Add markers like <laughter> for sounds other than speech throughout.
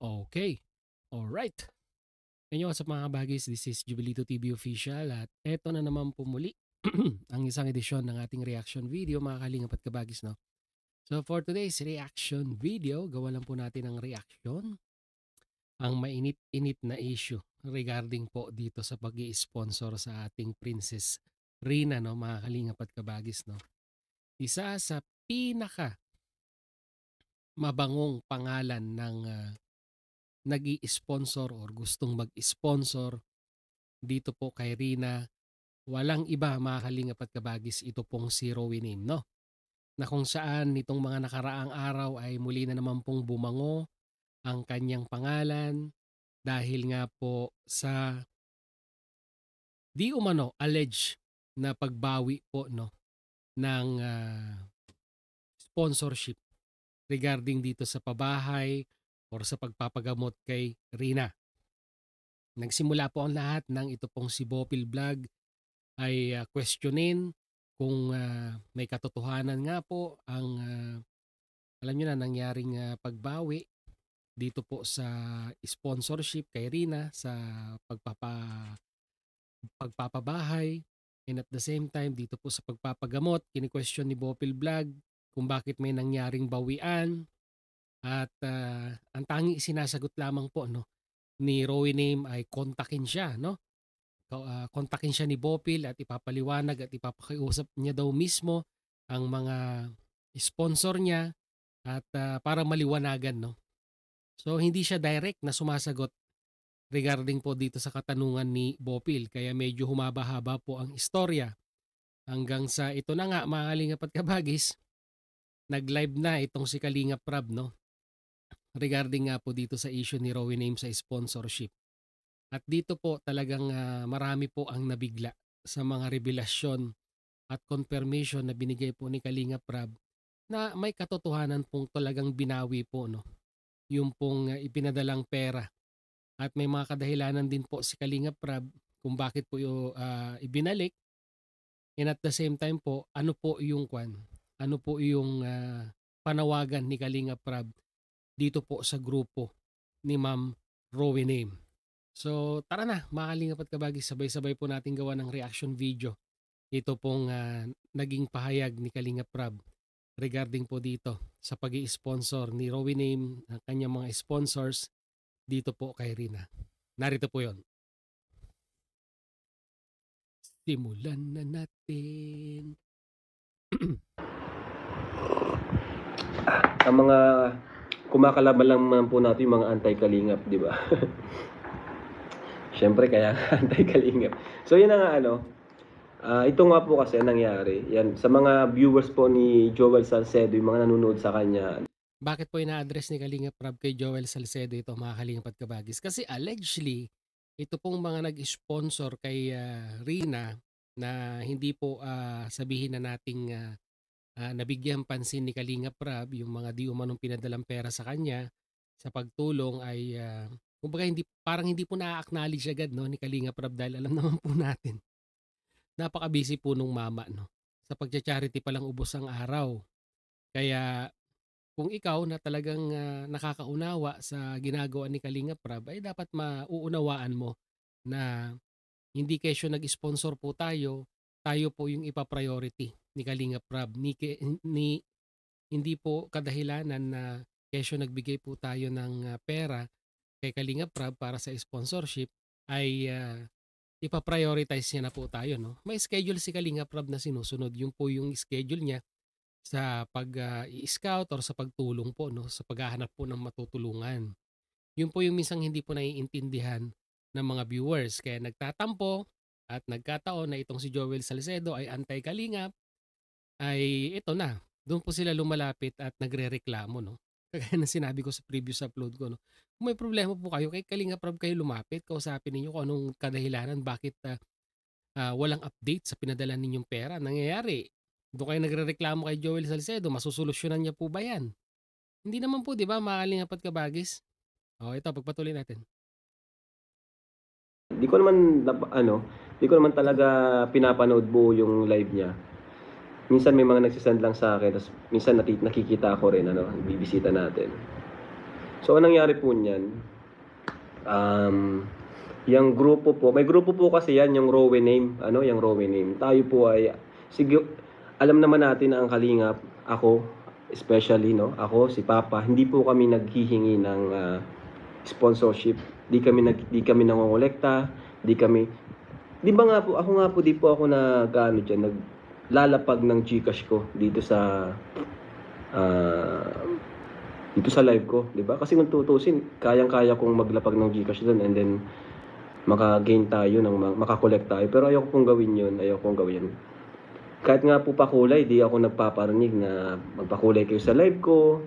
Okay. Alright. Ganyan what's up mga kabagis, this is Jubilito TV Official at eto na naman po muli <clears throat> ang isang edisyon ng ating reaction video mga kalingap at kabagis no. So for today's reaction video, gawa lang po natin ang reaction ang mainit-init na issue regarding po dito sa pag sponsor sa ating Princess Rina no mga kalingap at kabagis no. Isa sa pinaka mabangong pangalan ng uh, nag sponsor or gustong mag-sponsor dito po kay Rina, walang iba mga kalingap at kabagis ito pong si Rowinim, no? Na kung saan nitong mga nakaraang araw ay muli na naman pong bumango ang kanyang pangalan dahil nga po sa di umano alleged na pagbawi po no ng uh, sponsorship regarding dito sa pabahay or sa pagpapagamot kay Rina. Nagsimula po ang lahat ng ito pong si Bopil Vlog ay uh, questionin kung uh, may katotohanan nga po ang uh, alam niyo na nangyaring uh, pagbawi dito po sa sponsorship kay Rina sa pagpapa pagpapabahay and at the same time dito po sa pagpapagamot kini-question ni Bopil Vlog kung bakit may nangyaring bawian at uh, ang tanging isinasagot lamang po no ni Roy Name ay kontakin siya no. Uh, kontakin siya ni Bopil at ipapaliwanag at ipapakiusap niya daw mismo ang mga sponsor niya at uh, para maliwanagan no. So hindi siya direct na sumasagot regarding po dito sa katanungan ni Bopil kaya medyo humaba-haba po ang istorya hanggang sa ito na nga mga Kalingap at Kabagis nag-live na itong si Kalinga Prab no regarding nga po dito sa issue ni Rowan Name sa sponsorship. At dito po talagang uh, marami po ang nabigla sa mga revelasyon at confirmation na binigay po ni Kalinga Prab na may katotohanan pong talagang binawi po no. Yung pong uh, ipinadalang pera. At may mga kadahilanan din po si Kalinga Prab kung bakit po yung uh, ah, ibinalik. And at the same time po, ano po yung kwan? Ano po yung uh, panawagan ni Kalinga Prab dito po sa grupo ni Ma'am Rowe Name. So tara na, makalingapat kabagi, sabay-sabay po natin gawa ng reaction video. Ito pong uh, naging pahayag ni Kalinga Prab regarding po dito sa pag sponsor ni Rowe Name, ang kanyang mga sponsors dito po kay Rina. Narito po yon. Simulan na natin. <clears throat> ang mga kumakalaban lang man po natin yung mga anti-kalingap, di ba? <laughs> Siyempre, kaya <laughs> anti-kalingap. So, yun na nga, ano, uh, ito nga po kasi nangyari. Yan, sa mga viewers po ni Joel Salcedo, yung mga nanonood sa kanya, bakit po ina-address ni Kalingap Rob kay Joel Salcedo ito mga Kalingap at Kabagis? Kasi allegedly, ito pong mga nag-sponsor kay uh, Rina na hindi po uh, sabihin na nating uh, Ah, nabigyan pansin ni Kalinga Prab yung mga di umanong pinadalang pera sa kanya sa pagtulong ay uh, kumbaga hindi, parang hindi po na-acknowledge agad no, ni Kalinga Prab dahil alam <laughs> naman po natin napaka-busy po nung mama no. Sa pagcha-charity pa lang ubos ang araw. Kaya kung ikaw na talagang uh, nakakaunawa sa ginagawa ni Kalinga Prab ay dapat mauunawaan mo na hindi kesyo nag-sponsor po tayo tayo po yung ipa-priority ni Kalinga Prab. Ni, ni, hindi po kadahilanan na kesyo nagbigay po tayo ng ah, pera kay Kalinga Prab para sa sponsorship ay uh, ipa-prioritize niya na po tayo. No? May schedule si Kalinga Prab na sinusunod. Yung po yung schedule niya sa pag-scout ah, uh, or sa pagtulong po, no? sa paghahanap po ng matutulungan. Yun po yung minsan hindi po naiintindihan ng mga viewers. Kaya nagtatampo, at nagkataon na itong si Joel Salcedo ay anti kalinga ay ito na. Doon po sila lumalapit at nagre-reklamo. No? <laughs> Kagaya na sinabi ko sa previous upload ko. No? Kung may problema po kayo, kay Kalinga Rob kayo lumapit. Kausapin ninyo kung anong kadahilanan, bakit uh, uh, walang update sa pinadala ninyong pera. Nangyayari, doon kayo nagre-reklamo kay Joel Salcedo, masusolusyonan niya po ba yan? Hindi naman po, di ba, maaling apat kabagis? O, ito, pagpatuloy natin. Di ko naman, ano, di ko naman talaga pinapanood buo yung live niya. Minsan may mga nagsisend lang sa akin, tapos minsan nati- nakikita ko rin, ano, bibisita natin. So, anong nangyari po niyan? Um, yung grupo po, may grupo po kasi yan, yung Rowe name, ano, yung Rowe name. Tayo po ay, sige, alam naman natin na ang Kalingap, ako, especially, no, ako, si Papa, hindi po kami naghihingi ng uh, sponsorship Di kami nag di kami nangongolekta, di kami Di ba nga po ako nga po di po ako nag ano diyan naglalapag ng GCash ko dito sa uh, dito sa live ko, di ba? Kasi kung tutusin, kayang-kaya kong maglapag ng GCash doon and then maka-gain tayo ng makakolekta tayo. Pero ayoko pong gawin 'yon, ayoko pong gawin 'yun kahit nga po pakulay, di ako nagpaparinig na magpakulay kayo sa live ko,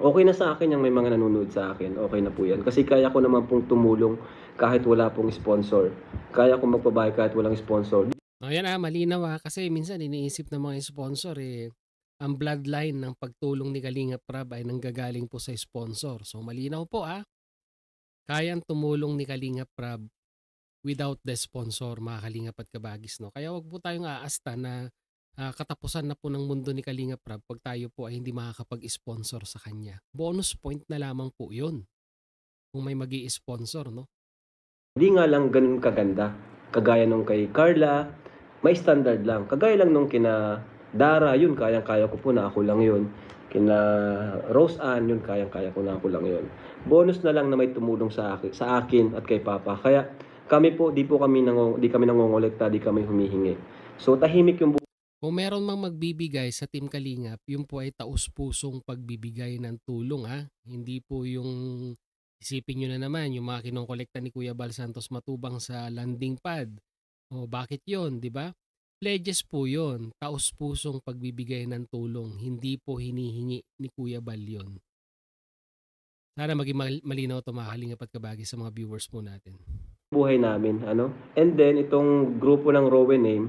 okay na sa akin yung may mga nanonood sa akin. Okay na po yan. Kasi kaya ko naman pong tumulong kahit wala pong sponsor. Kaya ko magpabahay kahit walang sponsor. Oh, yan ah, malinaw ah. Kasi minsan iniisip ng mga sponsor eh, ang bloodline ng pagtulong ni Kalinga Prab ay nanggagaling po sa sponsor. So malinaw po ah. Kayang tumulong ni Kalinga Prab without the sponsor mga Kalingap at Kabagis. No? Kaya wag po tayong aasta na uh, katapusan na po ng mundo ni Kalinga Prab pag tayo po ay hindi makakapag-sponsor sa kanya. Bonus point na lamang po yun kung may mag sponsor no? Hindi nga lang ganun kaganda. Kagaya nung kay Carla, may standard lang. Kagaya lang nung kina Dara, yun, kayang-kaya ko po na ako lang yun. Kina Rose Ann, yun, kayang-kaya ko na ako lang yun. Bonus na lang na may tumulong sa akin, sa akin at kay Papa. Kaya kami po, di po kami nang di kami nangongolekta, di kami humihingi. So tahimik yung buhay. Kung meron mang magbibigay sa Team Kalingap, yun po ay taus-pusong pagbibigay ng tulong ha. Ah. Hindi po yung isipin nyo na naman yung mga kinongkolekta ni Kuya Bal Santos matubang sa landing pad. O oh, bakit yon di ba? Pledges po yon taus-pusong pagbibigay ng tulong. Hindi po hinihingi ni Kuya Bal yon. Sana maging malinaw ito mga Kalingap at kabagi sa mga viewers po natin. Buhay namin, ano? And then itong grupo ng Rowan Name,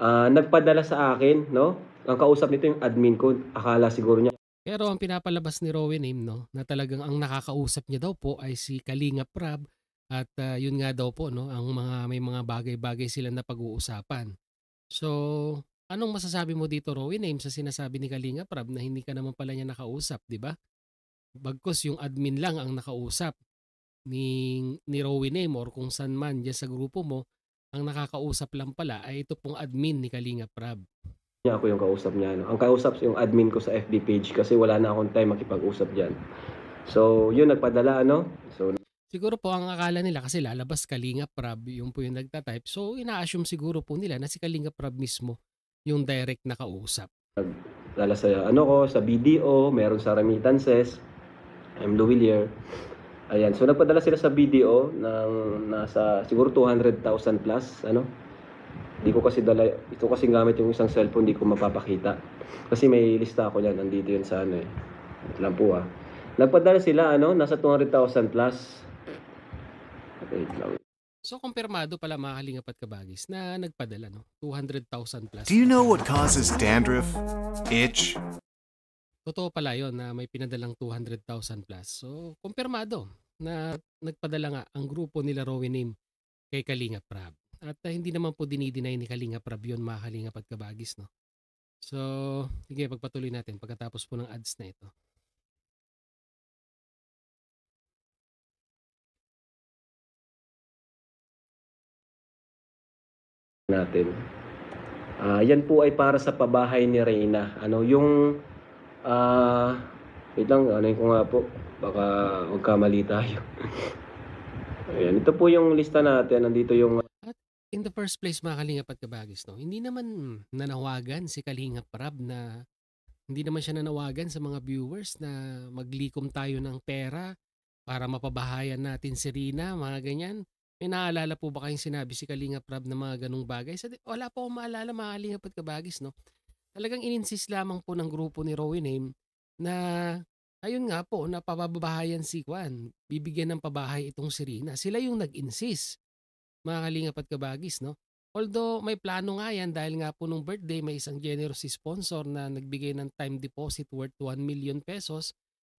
uh, nagpadala sa akin, no? Ang kausap nito yung admin ko, akala siguro niya. Pero ang pinapalabas ni Rowan Aim, no, na talagang ang nakakausap niya daw po ay si Kalinga Prab at uh, yun nga daw po, no, ang mga may mga bagay-bagay sila na pag-uusapan. So, anong masasabi mo dito, Rowan Aim, sa sinasabi ni Kalinga Prab na hindi ka naman pala niya nakausap, di ba? Bagkos yung admin lang ang nakausap ni, ni Rowan Aim or kung saan man dyan sa grupo mo ang nakakausap lang pala ay ito pong admin ni Kalinga Prab. Niya ako yung kausap niya. No? Ang kausap yung admin ko sa FB page kasi wala na akong time makipag-usap diyan. So, yun nagpadala ano. So Siguro po ang akala nila kasi lalabas Kalinga Prab yung po yung nagta-type. So, ina-assume siguro po nila na si Kalinga Prab mismo yung direct na kausap. Lala sa ano ko, sa BDO, meron sa remittances, I'm Louis Lier. Ayan, so nagpadala sila sa video ng nasa siguro 200,000 plus, ano? Hindi ko kasi dala, ito kasi gamit yung isang cellphone, hindi ko mapapakita. Kasi may lista ako niyan, nandito yun sa ano eh. Ito lang po ah. Nagpadala sila, ano, nasa 200,000 plus. Okay, lang. So, kumpirmado pala mga kalingap kabagis na nagpadala, no? 200,000 plus. Do you know what causes dandruff, itch, totoo pala yon na may pinadalang 200,000 plus. So, kumpirmado na nagpadala nga ang grupo nila Rowan Name kay Kalinga Prab. At uh, hindi naman po dinideny ni Kalinga Prab yun, mga Kalinga Pagkabagis, no? So, sige, pagpatuloy natin pagkatapos po ng ads na ito. natin. Uh, yan po ay para sa pabahay ni Reina. Ano, yung Ah, uh, wait lang, anay ko nga po. Baka magkamali tayo. Ayan, ito po yung lista natin. Nandito yung... At in the first place, mga Kalingap at Kabagis, no? hindi naman nanawagan si Kalingap Rab na hindi naman siya nanawagan sa mga viewers na maglikom tayo ng pera para mapabahayan natin si Rina, mga ganyan. May naalala po ba kayong sinabi si Kalinga Prab na mga ganong bagay? wala po akong maalala, mga Kalingap at Kabagis, no? talagang ininsist lamang po ng grupo ni Rowenheim na ayun nga po, na napababahayan si Kwan. Bibigyan ng pabahay itong si Rina. Sila yung nag-insist, mga kalingap at kabagis, no? Although may plano nga yan dahil nga po nung birthday may isang generous sponsor na nagbigay ng time deposit worth 1 million pesos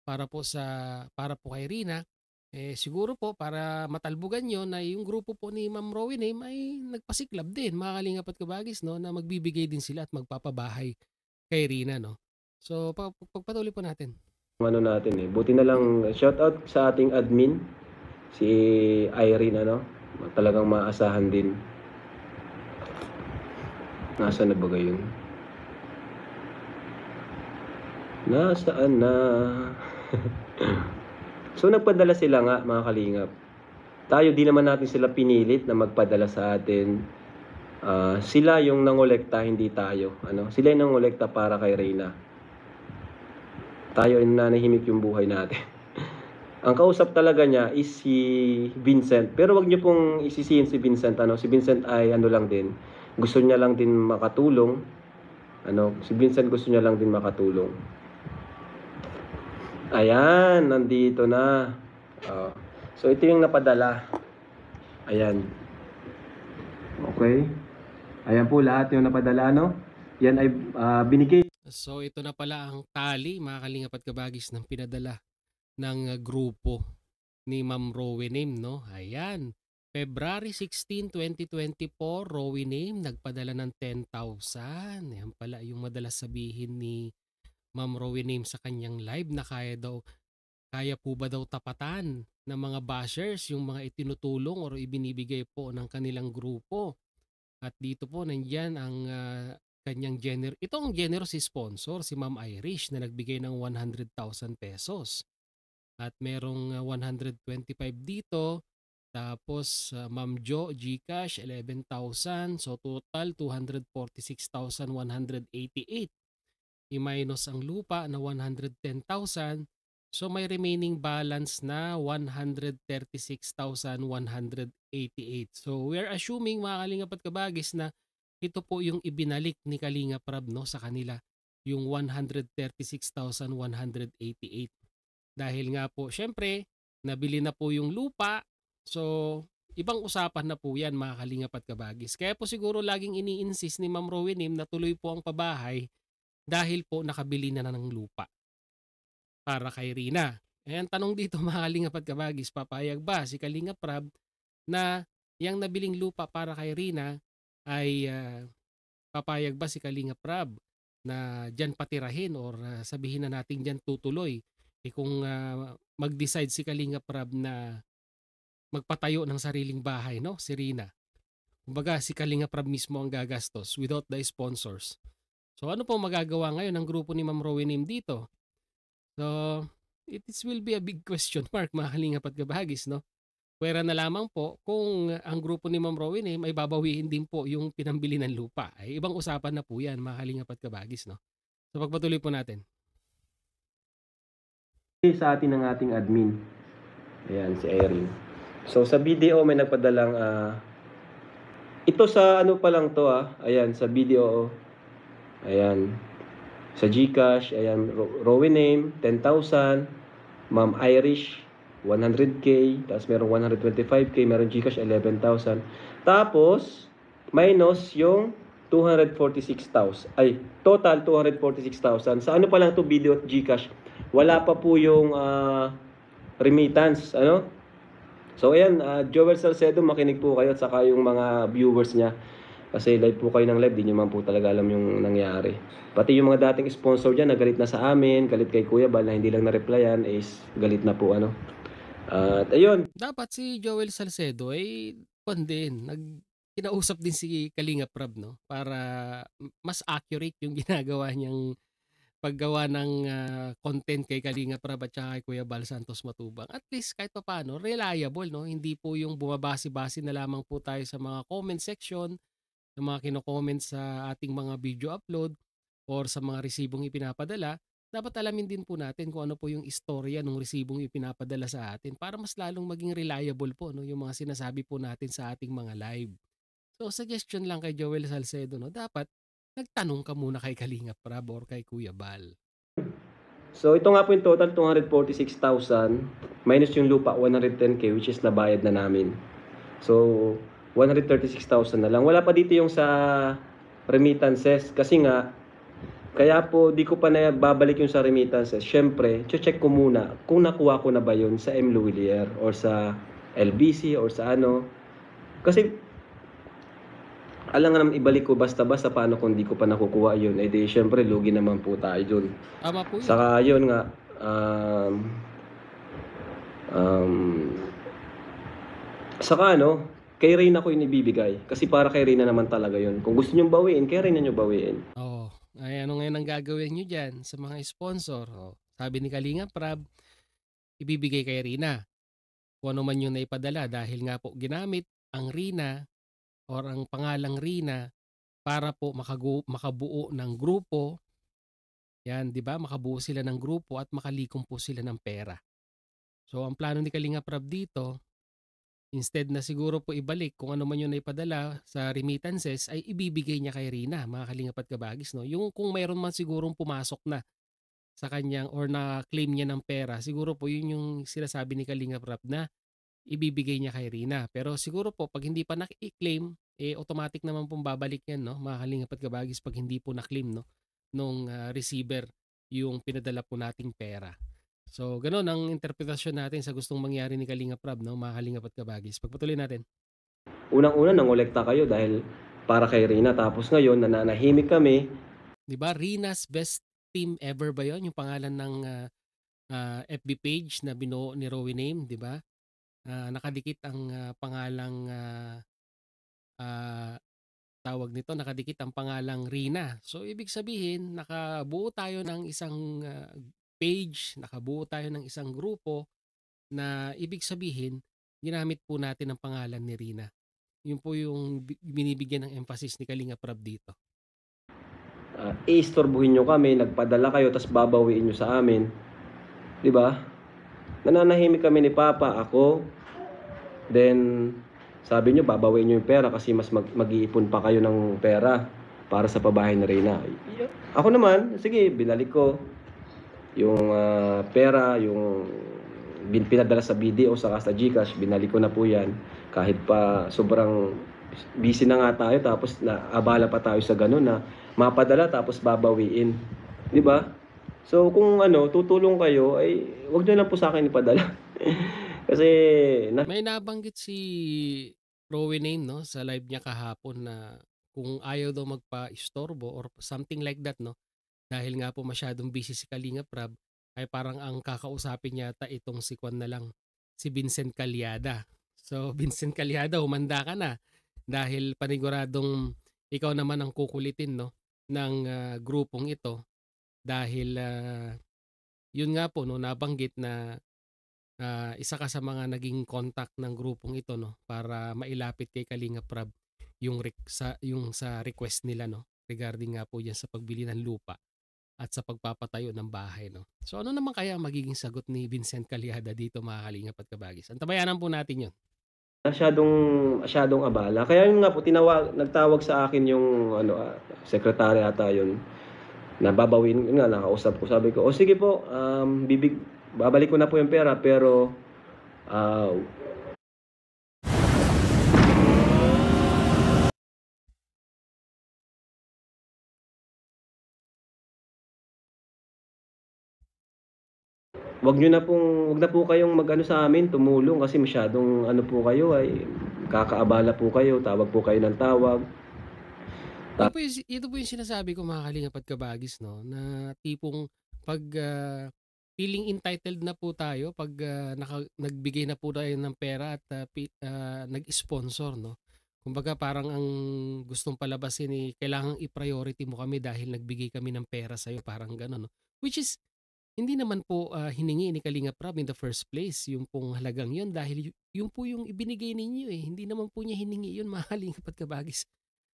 para po sa para po kay Rina. Eh, siguro po para matalbugan nyo na yung grupo po ni Ma'am eh, may nagpasiklab din, mga kalingap at kabagis, no, na magbibigay din sila at magpapabahay kay Rina. No? So pag pagpatuloy po natin. Ano natin eh, buti na lang shout out sa ating admin, si Irene, ano, talagang maasahan din. Nasa na ba yun? Nasaan na? <laughs> So nagpadala sila nga mga kalingap. Tayo di naman natin sila pinilit na magpadala sa atin. Uh, sila yung nangolekta, hindi tayo. Ano? Sila yung nangolekta para kay Reyna. Tayo yung nanahimik yung buhay natin. <laughs> Ang kausap talaga niya is si Vincent. Pero wag niyo pong isisihin si Vincent. Ano? Si Vincent ay ano lang din. Gusto niya lang din makatulong. Ano? Si Vincent gusto niya lang din makatulong. Ayan, nandito na. Oh. So, ito yung napadala. Ayan. Okay. Ayan po lahat yung napadala, no? Yan ay uh, binigay. So, ito na pala ang tali, mga kalingap at kabagis, ng pinadala ng ah, grupo ni Ma'am Rowe no? Ayan. February 16, 2024, Rowe nagpadala ng 10,000. Yan pala yung madalas sabihin ni Ma'am Rowe name sa kanyang live na kaya daw kaya po ba daw tapatan ng mga bashers yung mga itinutulong o ibinibigay po ng kanilang grupo. At dito po nandiyan ang uh, kanyang gener ito ang generous sponsor si Ma'am Irish na nagbigay ng 100,000 pesos. At merong 125 ah, dito tapos uh, Ma'am Jo Gcash 11,000 so total 246,188 i-minus ang lupa na 110,000 so may remaining balance na 136,188. So we are assuming mga Kalingap at Kabagis na ito po yung ibinalik ni Kalinga Prab no, sa kanila yung 136,188. Dahil nga po syempre nabili na po yung lupa so ibang usapan na po yan mga Kalingap at Kabagis. Kaya po siguro laging iniinsist ni Ma'am Rowenim na tuloy po ang pabahay dahil po nakabili na, na ng lupa para kay Rina. Ayan, eh, tanong dito <laughs> mga Kalingap at Kabagis, papayag ba si Kalingap Rab na yang nabiling lupa para kay Rina ay uh, papayag ba si Kalingap Rab na dyan patirahin or uh, sabihin na natin dyan tutuloy? Eh kung uh, mag-decide si Kalingap Rab na magpatayo ng sariling bahay, no? Si Rina. Kumbaga, si Kalingap Rab mismo ang gagastos without the sponsors. So ano po magagawa ngayon ng grupo ni Ma'am Rowenim dito? So it is will be a big <laughs> question mark mga kalingap at kabahagis no? Pwera na lamang po kung ang grupo ni Ma'am Rowenim ay babawiin din po yung pinambili ng lupa. Ay ibang usapan na po yan mga kalingap at kabahagis no? So pagpatuloy po natin. Eh, sa atin ng ating admin. Ayan si Erin. So sa video may nagpadalang uh, ito sa ano pa lang to ah. Ayan sa video Ayan. Sa GCash, ayan, Rowe name, 10,000. Ma'am Irish, 100K. Tapos merong 125K, merong GCash, 11,000. Tapos, minus yung 246,000. Ay, total 246,000. Sa ano pa lang to video at GCash? Wala pa po yung uh, remittance, ano? So ayan, uh, Joel Salcedo, makinig po kayo at saka yung mga viewers niya. Kasi live po kayo ng live, di nyo man po talaga alam yung nangyari. Pati yung mga dating sponsor dyan, nagalit na sa amin, galit kay Kuya Bal na hindi lang na-replyan, is galit na po ano. At ayun. Dapat si Joel Salcedo ay eh, pan din. Nag kinausap din si Kalinga Prab no para mas accurate yung <laughs> ginagawa niyang paggawa ng uh, content kay Kalinga Prab at kay Kuya Bal Santos Matubang. At least kahit paano reliable no, hindi po yung bumabasi-basi na lamang po tayo sa mga comment section ng mga kino-comment sa ating mga video upload or sa mga resibong ipinapadala, dapat alamin din po natin kung ano po yung istorya ng resibong ipinapadala sa atin para mas lalong maging reliable po no, yung mga sinasabi po natin sa ating mga live. So suggestion lang kay Joel Salcedo, no, dapat nagtanong ka muna kay Kalinga Prab or kay Kuya Bal. So ito nga po yung total 246,000 minus yung lupa 110k which is nabayad na namin. So 136,000 na lang. Wala pa dito yung sa remittances kasi nga kaya po di ko pa na babalik yung sa remittances. Syempre, check ko muna kung nakuha ko na ba yun sa M. Louvillier or sa LBC or sa ano. Kasi alam nga naman ibalik ko basta-basta paano kung di ko pa nakukuha yun. Eh di syempre lugi naman po tayo dun. Tama po yun. Saka yun nga, um, um, saka ano, kay Reyna ko inibibigay. Kasi para kay Reyna naman talaga yun. Kung gusto nyo bawiin, kay Reyna nyo bawiin. Oh, ay, ano ngayon ang gagawin niyo diyan sa mga sponsor? Oh, sabi ni Kalinga Prab, ibibigay kay Reyna. Kung ano man yung naipadala dahil nga po ginamit ang Rina or ang pangalang Rina para po makagu- makabuo ng grupo. Yan, di ba? Makabuo sila ng grupo at makalikom po sila ng pera. So ang plano ni Kalinga Prab dito, Instead na siguro po ibalik kung ano man yung naipadala sa remittances ay ibibigay niya kay Rina, mga kalingapat kabagis. No? Yung kung mayroon man sigurong pumasok na sa kanyang or na-claim niya ng pera, siguro po yun yung sinasabi ni Kalingap Rap na ibibigay niya kay Rina. Pero siguro po pag hindi pa na-claim, eh automatic naman pong babalik yan, no? mga kalingapat kabagis pag hindi po na-claim no? nung uh, receiver yung pinadala po nating pera. So, ganun ang interpretasyon natin sa gustong mangyari ni Kalinga Prab, no? mga Kalingap at Kabagis. Pagpatuloy natin. Unang-una, nangolekta kayo dahil para kay Rina. Tapos ngayon, nananahimik kami. Di ba, Rina's best team ever ba yon Yung pangalan ng uh, ah, uh, ah, FB page na binuo ni Rowe Name, di ba? Uh, nakadikit ang uh, pangalang uh, uh, tawag nito, nakadikit ang pangalang Rina. So ibig sabihin, nakabuo tayo ng isang uh, page, nakabuo tayo ng isang grupo na ibig sabihin, ginamit po natin ang pangalan ni Rina. Yun po yung binibigyan ng emphasis ni Kalinga Prab dito. Uh, ah, istorbuhin nyo kami, nagpadala kayo, tapos babawiin nyo sa amin. Di ba? Nananahimik kami ni Papa, ako. Then, sabi nyo, babawiin nyo yung pera kasi mas mag- mag-iipon pa kayo ng pera para sa pabahay ni Rina. Ako naman, sige, binalik ko yung uh, pera, yung bin, pinadala sa BDO sa Casta Gcash, binalik ko na po yan. Kahit pa sobrang busy na nga tayo tapos na abala pa tayo sa ganun na mapadala tapos babawiin. Di ba? So kung ano, tutulong kayo, ay wag nyo lang po sa akin ipadala. <laughs> Kasi... Na- May nabanggit si Rowenane no, sa live niya kahapon na kung ayaw daw magpa-istorbo or something like that, no? Dahil nga po masyadong busy si Kalinga Prab, ay parang ang kakausapin yata itong si Kwan na lang, si Vincent Calyada. So <laughs> Vincent Calyada, humanda ka na dahil paniguradong ikaw naman ang kukulitin no ng uh, grupong ito dahil uh, yun nga po no nabanggit na uh, isa ka sa mga naging contact ng grupong ito no para mailapit kay Kalinga Prab yung rec- sa yung sa request nila no regarding nga po yan sa pagbili ng lupa at sa pagpapatayo ng bahay. No? So ano naman kaya magiging sagot ni Vincent Caliada dito mga kalingap at kabagis? Antabayanan po natin yun. Masyadong, masyadong abala. Kaya yun nga po, tinawag, nagtawag sa akin yung ano, uh, sekretary ata yun. Nababawin, yun nga, nakausap ko. Sabi ko, o sige po, um, bibig, babalik ko na po yung pera pero uh, wag niyo na pong wag na po kayong magano sa amin, tumulong kasi masyadong ano po kayo ay kakaabala po kayo, tawag po kayo ng tawag. Ito po, yung, ito po yung sinasabi ko mga kalingap at kabagis no na tipong pag uh, feeling entitled na po tayo pag uh, naka, nagbigay na po tayo ng pera at uh, pi, uh, nag-sponsor no. Kumbaga parang ang gustong palabasin ni eh, kailangan i-priority mo kami dahil nagbigay kami ng pera sa iyo parang gano'n no. Which is hindi naman po uh, hiningi ni Kalinga Prab in the first place yung pong halagang yon dahil yung po yung ibinigay ninyo eh. Hindi naman po niya hiningi yun, <laughs> mahaling kapat kabagis.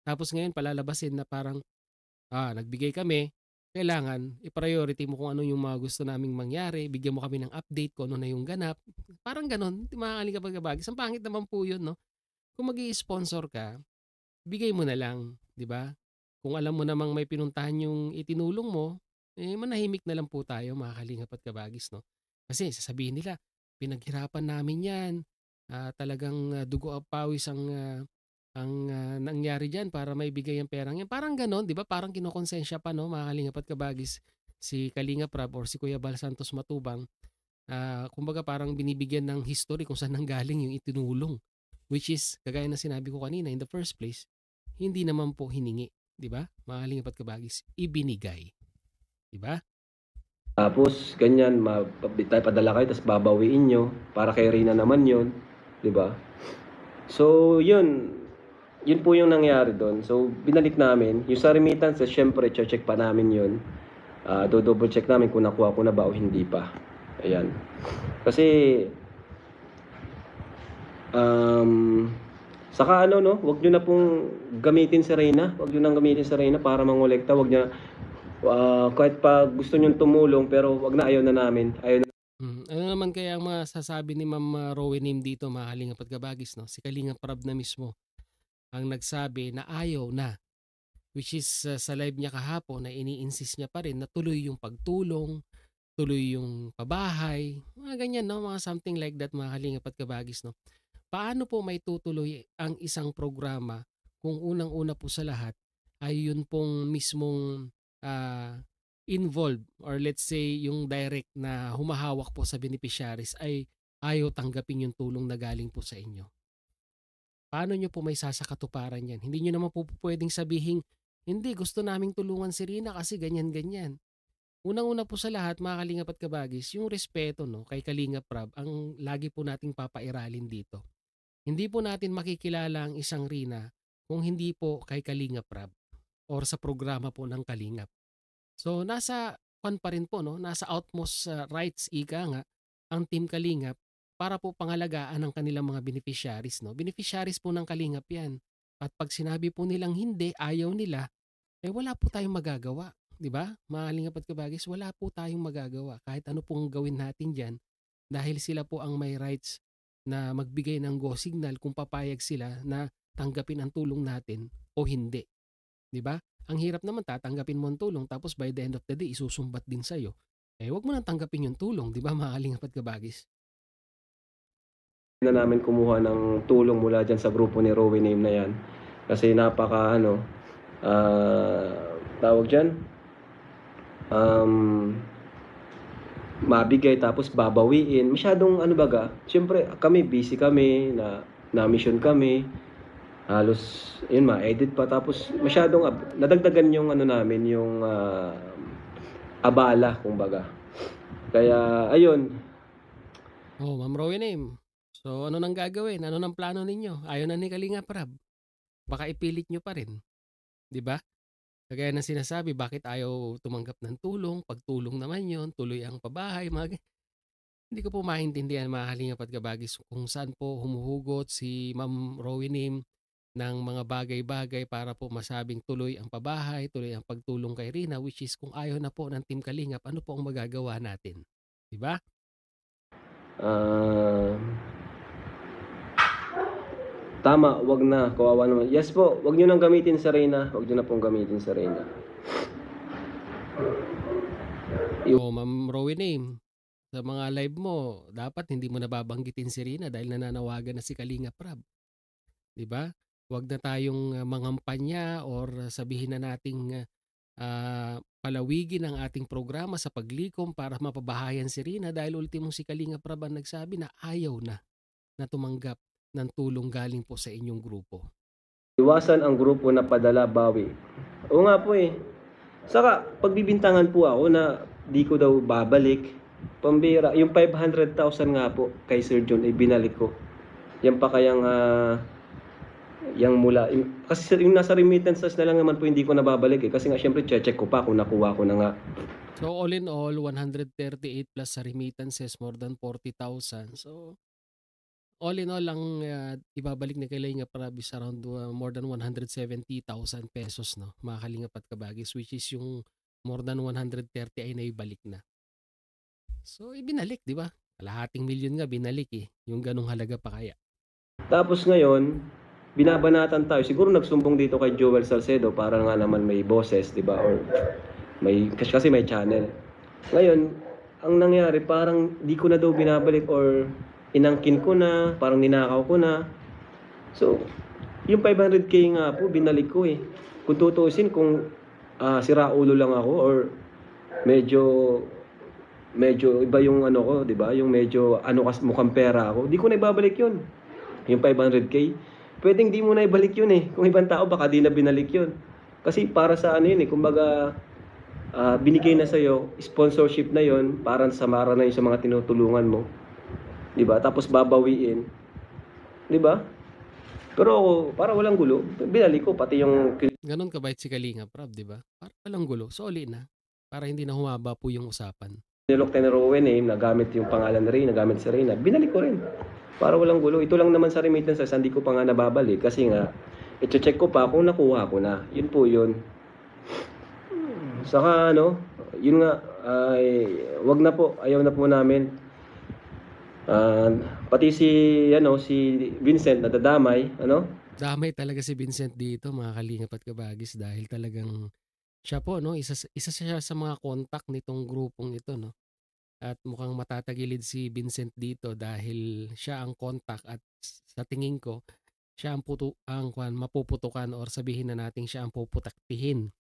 Tapos ngayon palalabasin na parang, ah, nagbigay kami, kailangan i-priority mo kung ano yung mga gusto naming mangyari, bigyan mo kami ng update kung ano na yung ganap. Parang ganon, mahaling kapat kabagis. Ang pangit naman po yun, no? Kung mag sponsor ka, bigay mo na lang, di ba? Kung alam mo namang may pinuntahan yung itinulong mo, eh manahimik na lang po tayo mga kalingap at kabagis. No? Kasi sasabihin nila, pinaghirapan namin yan. Uh, talagang uh, dugo at pawis ang, uh, ang uh, nangyari dyan para maibigay ang perang yan. Parang ganon, di ba? Parang kinokonsensya pa, no? mga kalingap at kabagis, si Kalinga Prab or si Kuya Bal Santos Matubang. Uh, kumbaga parang binibigyan ng history kung saan nanggaling yung itinulong. Which is, kagaya na sinabi ko kanina, in the first place, hindi naman po hiningi. Di ba? Mga kalingap at kabagis, ibinigay. 'Di ba? Tapos ganyan, mapabitay padala kayo tapos babawiin nyo para kay Rina naman 'yon, 'di ba? So, 'yun. 'Yun po yung nangyari doon. So, binalik namin yung sa remittance, eh, syempre check pa namin 'yon. Uh, ah, do double check namin kung nakuha ko na ba o hindi pa. Ayan. Kasi um, saka ano no, wag niyo na pong gamitin si Reina. wag niyo nang gamitin si Reina para mangolekta, wag niyo uh, kahit pa gusto niyong tumulong pero wag na ayaw na namin. Ayaw na. Hmm. Ano naman kaya ang masasabi ni Ma'am ah, Rowenim dito, mga Kalinga Patgabagis, no? si Kalinga Prab na mismo ang nagsabi na ayaw na. Which is uh, sa live niya kahapon na ini-insist niya pa rin na tuloy yung pagtulong, tuloy yung pabahay, mga ganyan, no? mga something like that, mga Kalinga Patgabagis. No? Paano po may tutuloy ang isang programa kung unang-una po sa lahat ay yun pong mismong uh, involved or let's say yung direct na humahawak po sa beneficiaries ay ayaw tanggapin yung tulong na galing po sa inyo. Paano nyo po may sasakatuparan yan? Hindi nyo naman po pwedeng sabihin, hindi, gusto naming tulungan si Rina kasi ganyan-ganyan. Unang-una po sa lahat, mga Kalingap at Kabagis, yung respeto no, kay Kalingap Prab ang lagi po nating papairalin dito. Hindi po natin makikilala ang isang Rina kung hindi po kay Kalingap Prab or sa programa po ng Kalingap. So nasa kwan pa rin po no, nasa outmost uh, rights ika nga ang Team Kalingap para po pangalagaan ang kanilang mga beneficiaries no. Beneficiaries po ng Kalingap 'yan. At pag sinabi po nilang hindi, ayaw nila, eh wala po tayong magagawa, 'di ba? Mga Kalingap at Kabagis, wala po tayong magagawa kahit ano pong gawin natin diyan dahil sila po ang may rights na magbigay ng go signal kung papayag sila na tanggapin ang tulong natin o hindi. 'Di ba? Ang hirap naman tatanggapin mo ang tulong tapos by the end of the day isusumbat din sa'yo. Eh wag mo nang tanggapin yung tulong, di ba <laughs> maalingapat ka kabagis? na namin kumuha ng tulong mula dyan sa grupo ni Rowe Name na yan. Kasi napaka ano, uh, tawag dyan, um, mabigay tapos babawiin. Masyadong ano baga, syempre kami busy kami, na, na mission kami halos yun ma-edit pa tapos masyadong nadagdagan yung ano namin yung uh, abala kumbaga. Kaya ayun. Oh, Ma'am Rowinim. So ano nang gagawin? Ano nang plano ninyo? Ayaw na ni Kalinga Prab. Baka ipilit nyo pa rin. 'Di ba? Kagaya ng sinasabi, bakit ayaw tumanggap ng tulong? Pagtulong naman yon, tuloy ang pabahay, mga hindi ko po maintindihan mga kalingapat kabagis kung saan po humuhugot si Ma'am Rowinim ng mga bagay-bagay para po masabing tuloy ang pabahay, tuloy ang pagtulong kay Rina which is kung ayaw na po ng Team Kalingap, ano po ang magagawa natin? 'Di ba? Uh, tama, wag na kawawa naman. Yes po, wag niyo nang gamitin sa Rina, wag niyo na pong gamitin sa Rina. Yo, oh, Ma'am Rowan sa mga live mo, dapat hindi mo nababanggitin si Rina dahil nananawagan na si Kalinga Prab. 'Di ba? Huwag na tayong ah, mangampanya or sabihin na nating uh, palawigin ang ating programa sa paglikom para mapabahayan si Rina dahil ultimo si Kalinga Prab ang nagsabi na ayaw na na tumanggap ng tulong galing po sa inyong grupo. Iwasan ang grupo na padala bawi. Oo nga po eh. Saka pagbibintangan po ako na di ko daw babalik. Pambira, yung 500,000 nga po kay Sir John ay binalik ko. Yan pa kayang uh, yung mula, yung, kasi yung nasa remittances na lang naman po hindi ko nababalik eh. Kasi nga syempre check ko pa kung nakuha ko na nga. So all in all, 138 plus sa remittances, more than 40,000. So all in all, lang uh, ah, ibabalik ni Kalay nga para is around uh, more than 170,000 pesos, no? Mga kalingap at kabagis, which is yung more than 130 ay naibalik na. So ibinalik, di ba? Kalahating milyon nga binalik eh. Yung ganung halaga pa kaya. Tapos ngayon, binabanatan tayo. Siguro nagsumbong dito kay Joel Salcedo para nga naman may boses, 'di ba? Or may kasi may channel. Ngayon, ang nangyari parang di ko na daw binabalik or inangkin ko na, parang ninakaw ko na. So, yung 500k nga po binalik ko eh. Kung tutuusin kung uh, sira ulo lang ako or medyo medyo iba yung ano ko, 'di ba? Yung medyo ano kas mukhang pera ako, di ko na ibabalik 'yun. Yung 500k pwedeng di mo na ibalik yun eh. Kung ibang tao, baka di na binalik yun. Kasi para sa ano yun eh, kumbaga, uh, binigay na sa'yo, sponsorship na yun, parang samara na yun sa mga tinutulungan mo. ba diba? Tapos babawiin. ba diba? Pero para walang gulo, binalik ko, pati yung... Ganon ka bait si Kalinga, Prab, di ba? Para walang gulo, soli na. Para hindi na humaba po yung usapan. Nilok tayo ni eh, nagamit yung pangalan na Ray, nagamit si Reyna. Binalik ko rin. Para walang gulo. Ito lang naman sa remittance hindi ko pa nga nababalik kasi nga i-check ko pa kung nakuha ko na. Yun po yun. Saka ano, yun nga, ay, wag na po, ayaw na po namin. Uh, pati si, ano, si Vincent nadadamay, ano? Damay talaga si Vincent dito, mga kalingap at kabagis, dahil talagang siya po, no, isa, isa siya sa mga contact nitong grupong ito, no? At mukhang matatagilid si Vincent dito dahil siya ang contact at sa tingin ko, siya ang, puto, ang kwan, mapuputukan or sabihin na natin siya ang puputaktihin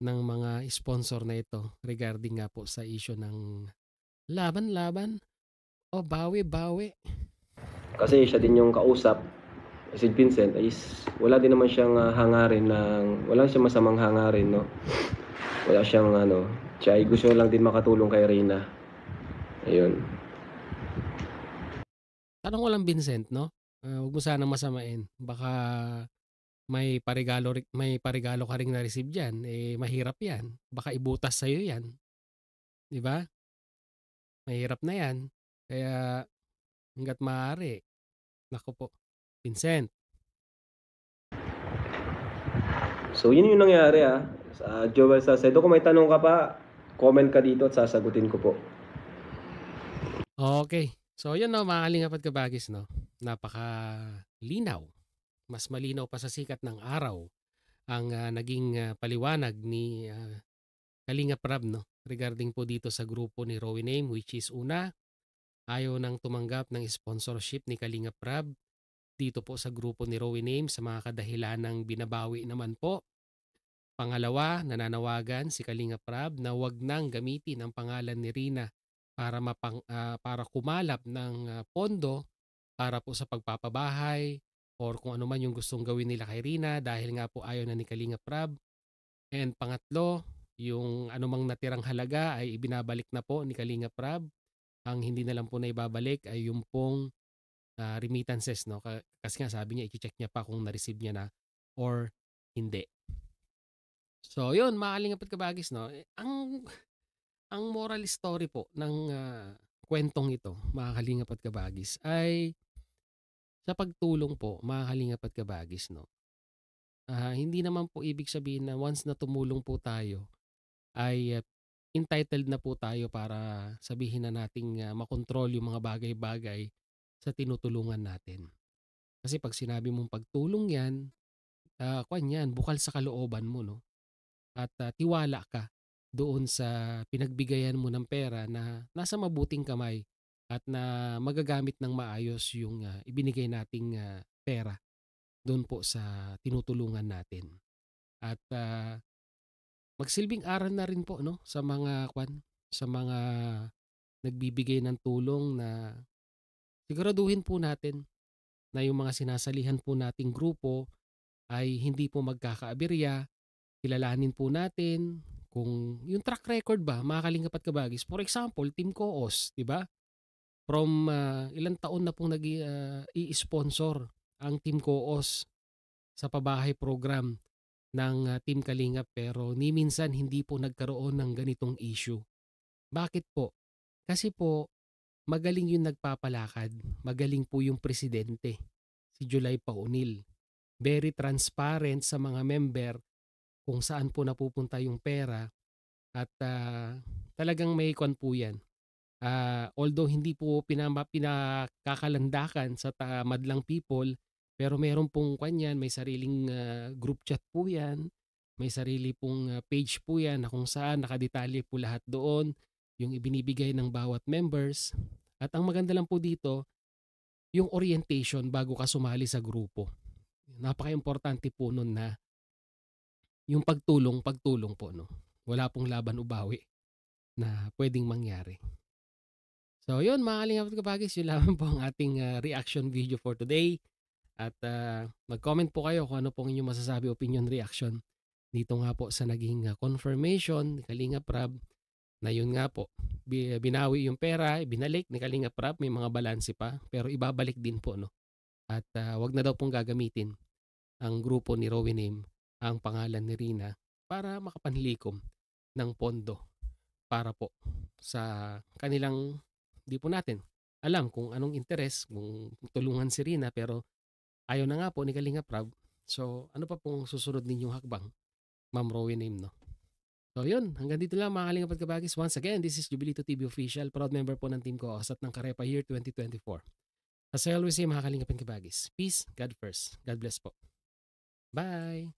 ng mga sponsor na ito regarding nga po sa issue ng laban-laban o bawi-bawi. Kasi siya din yung kausap si Vincent is wala din naman siyang ah, hangarin ng wala siyang masamang hangarin no. Wala siyang ano, siya ay gusto lang din makatulong kay Reina. Ayun. Tanong walang Vincent, no? Uh, huwag mo sana masamain. Baka may parigalo may parigalo ka ring na-receive diyan. Eh mahirap 'yan. Baka ibutas sa iyo 'yan. 'Di ba? Mahirap na 'yan. Kaya hangga't maaari. Nako po. Vincent. So yun yung nangyari ah. Sa Joel Salcedo, kung may tanong ka pa, comment ka dito at sasagutin ko po. Okay. So, yun no, mga kalingapat kabagis, no? Napaka linaw. Mas malinaw pa sa sikat ng araw ang uh, naging uh, paliwanag ni uh, Kalinga Prab, no? Regarding po dito sa grupo ni Rowi Name, which is una, ayaw nang tumanggap ng sponsorship ni Kalinga Prab dito po sa grupo ni Rowi Name sa mga kadahilanang binabawi naman po. Pangalawa, nananawagan si Kalinga Prab na wag nang gamitin ang pangalan ni Rina para mapang uh, para kumalap ng uh, pondo para po sa pagpapabahay or kung ano man yung gustong gawin nila kay Rina dahil nga po ayaw na ni Kalinga Prab. And pangatlo, yung anumang natirang halaga ay ibinabalik na po ni Kalinga Prab. Ang hindi na lang po na ibabalik ay yung pong uh, remittances. No? Kasi nga sabi niya, i-check niya pa kung na-receive niya na or hindi. So yun, mga kalinga at kabagis. No? Eh, ang ang moral story po ng uh, kwentong ito, mga kalingap at kabagis, ay sa pagtulong po, mga kalingap at kabagis, no? Uh, hindi naman po ibig sabihin na once na tumulong po tayo, ay uh, entitled na po tayo para sabihin na nating uh, makontrol yung mga bagay-bagay sa tinutulungan natin. Kasi pag sinabi mong pagtulong yan, uh, kwan yan, bukal sa kalooban mo, no? At uh, tiwala ka doon sa pinagbigayan mo ng pera na nasa mabuting kamay at na magagamit ng maayos yung uh, ibinigay nating uh, pera doon po sa tinutulungan natin. At uh, magsilbing aral na rin po no sa mga kwan sa mga nagbibigay ng tulong na siguraduhin po natin na yung mga sinasalihan po nating grupo ay hindi po magkakaaberya. Kilalanin po natin kung yung track record ba, makakalingkap at kabagis. For example, Team Koos, di ba? From uh, ilang taon na pong nag ah, i-sponsor ang Team Koos sa pabahay program ng uh, Team Kalinga pero ni minsan hindi po nagkaroon ng ganitong issue. Bakit po? Kasi po magaling yung nagpapalakad, magaling po yung presidente, si July Paunil. Very transparent sa mga member kung saan po napupunta yung pera at uh, talagang may kwan po yan. Uh, although hindi po pinama, pinakakalandakan sa ta- madlang people, pero meron pong kwan yan, may sariling uh, group chat po yan, may sarili pong uh, page po yan na kung saan nakadetalye po lahat doon, yung ibinibigay ng bawat members. At ang maganda lang po dito, yung orientation bago ka sumali sa grupo. Napaka-importante po nun na yung pagtulong, pagtulong po, no? Wala pong laban ubawi na pwedeng mangyari. So, yun mga kalingap at kapagis, yun lamang po ang ating uh, reaction video for today. At uh, mag-comment po kayo kung ano pong inyong masasabi, opinion, reaction. Dito nga po sa naging uh, confirmation ni Kalingap Rab na yun nga po, binawi yung pera, eh, binalik ni Kalinga Prab, may mga balanse pa, pero ibabalik din po, no? At uh, wag na daw pong gagamitin ang grupo ni Rowinim ang pangalan ni Rina para makapanlikom ng pondo para po sa kanilang di po natin alam kung anong interes kung tulungan si Rina pero ayaw na nga po ni Kalinga Prab so ano pa pong susunod ninyong hakbang Ma'am Rowan name no So yun, hanggang dito lang mga Kalingap at Once again, this is Jubilito TV Official, proud member po ng team ko Asat ng Karepa Year 2024. As I always say mga Kalingap at peace, God first. God bless po. Bye!